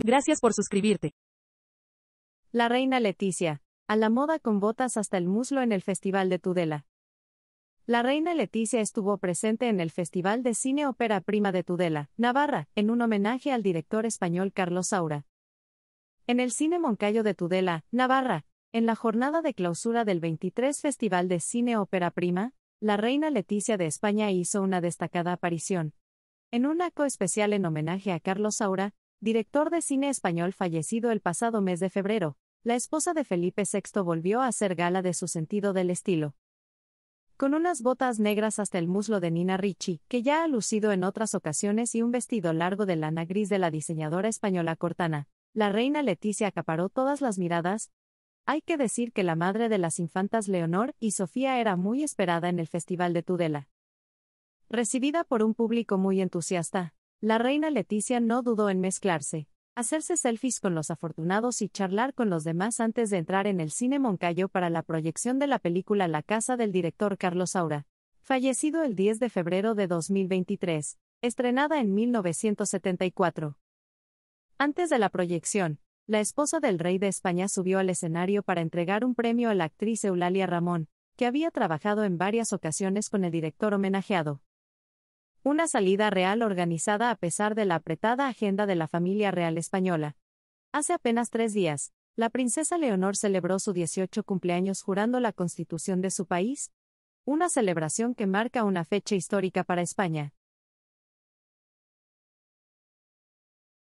Gracias por suscribirte. La reina Leticia, a la moda con botas hasta el muslo en el Festival de Tudela. La reina Leticia estuvo presente en el Festival de Cine Ópera Prima de Tudela, Navarra, en un homenaje al director español Carlos Saura. En el Cine Moncayo de Tudela, Navarra, en la jornada de clausura del 23 Festival de Cine Ópera Prima, la reina Leticia de España hizo una destacada aparición. En un acto especial en homenaje a Carlos Saura, director de cine español fallecido el pasado mes de febrero, la esposa de Felipe VI volvió a hacer gala de su sentido del estilo. Con unas botas negras hasta el muslo de Nina Ricci, que ya ha lucido en otras ocasiones, y un vestido largo de lana gris de la diseñadora española Cortana, la reina Leticia acaparó todas las miradas. Hay que decir que la madre de las infantas Leonor y Sofía era muy esperada en el Festival de Tudela. Recibida por un público muy entusiasta, la reina Leticia no dudó en mezclarse, hacerse selfies con los afortunados y charlar con los demás antes de entrar en el cine Moncayo para la proyección de la película La casa del director Carlos Saura, fallecido el 10 de febrero de 2023, estrenada en 1974. Antes de la proyección, la esposa del rey de España subió al escenario para entregar un premio a la actriz Eulalia Ramón, que había trabajado en varias ocasiones con el director homenajeado. Una salida real organizada a pesar de la apretada agenda de la familia real española. Hace apenas tres días, la princesa Leonor celebró su 18 cumpleaños jurando la constitución de su país, una celebración que marca una fecha histórica para España.